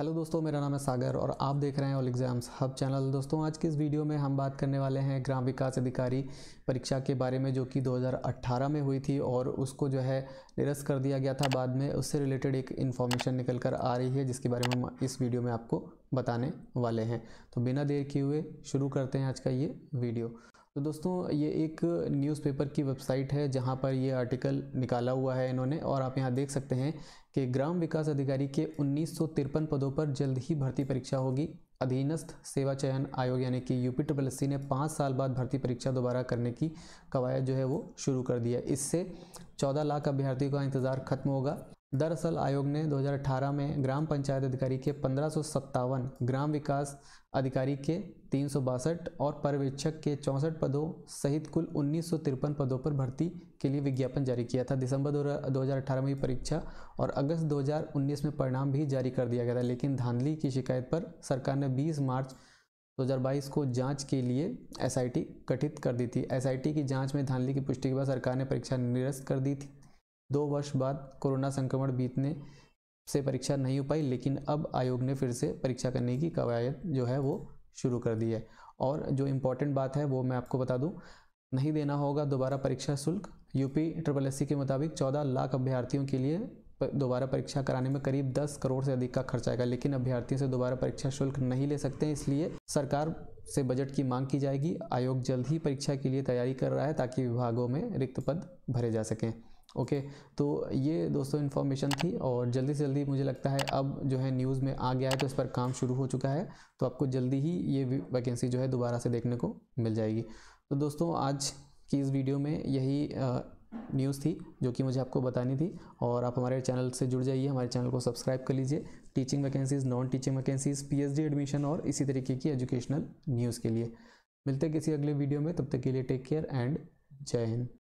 hello दोस्तों मेरा नाम है सागर और आप देख रहे हैं ऑल एग्ज़ाम्स हब चैनल दोस्तों आज की इस वीडियो में हम बात करने वाले हैं ग्राम विकास अधिकारी परीक्षा के बारे में जो कि 2018 में हुई थी और उसको जो है निरस्त कर दिया गया था बाद में उससे रिलेटेड एक इन्फॉर्मेशन निकल कर आ रही है जिसके बारे में हम इस वीडियो में आपको बताने वाले हैं तो बिना देर किए हुए शुरू करते हैं आज का ये वीडियो तो दोस्तों ये एक न्यूज़पेपर की वेबसाइट है जहाँ पर ये आर्टिकल निकाला हुआ है इन्होंने और आप यहाँ देख सकते हैं कि ग्राम विकास अधिकारी के उन्नीस पदों पर जल्द ही भर्ती परीक्षा होगी अधीनस्थ सेवा चयन आयोग यानी कि यूपी ट्रिपल एस ने पाँच साल बाद भर्ती परीक्षा दोबारा करने की कवायद जो है वो शुरू कर दिया इससे चौदह लाख अभ्यर्थियों का इंतज़ार खत्म होगा दरअसल आयोग ने 2018 में ग्राम पंचायत अधिकारी के पंद्रह ग्राम विकास अधिकारी के तीन और पर्यवेक्षक के चौंसठ पदों सहित कुल उन्नीस पदों पर भर्ती के लिए विज्ञापन जारी किया था दिसंबर 2018 में परीक्षा और अगस्त 2019 में परिणाम भी जारी कर दिया गया था लेकिन धांधली की शिकायत पर सरकार ने 20 मार्च 2022 को जांच के लिए एसआईटी गठित कर दी थी एसआईटी की जांच में धांधली की पुष्टि के बाद सरकार ने परीक्षा निरस्त कर दी थी दो वर्ष बाद कोरोना संक्रमण बीतने से परीक्षा नहीं हो पाई लेकिन अब आयोग ने फिर से परीक्षा करने की कवायद जो है वो शुरू कर दी है और जो इम्पोर्टेंट बात है वो मैं आपको बता दूँ नहीं देना होगा दोबारा परीक्षा शुल्क यूपी ट्रिपल एस के मुताबिक चौदह लाख अभ्यर्थियों के लिए दोबारा परीक्षा कराने में करीब 10 करोड़ से अधिक का खर्च आएगा लेकिन अभ्यर्थियों से दोबारा परीक्षा शुल्क नहीं ले सकते हैं इसलिए सरकार से बजट की मांग की जाएगी आयोग जल्द ही परीक्षा के लिए तैयारी कर रहा है ताकि विभागों में रिक्त पद भरे जा सकें ओके तो ये दोस्तों इन्फॉर्मेशन थी और जल्दी से जल्दी मुझे लगता है अब जो है न्यूज़ में आ गया है तो इस पर काम शुरू हो चुका है तो आपको जल्दी ही ये वैकेंसी जो है दोबारा से देखने को मिल जाएगी तो दोस्तों आज की इस वीडियो में यही न्यूज़ थी जो कि मुझे आपको बतानी थी और आप हमारे चैनल से जुड़ जाइए हमारे चैनल को सब्सक्राइब कर लीजिए teaching vacancies non teaching vacancies P admission और इसी तरीके की एजुकेशनल न्यूज़ के लिए मिलते किसी अगले वीडियो में तब तक के लिए टेक केयर एंड जय हिंद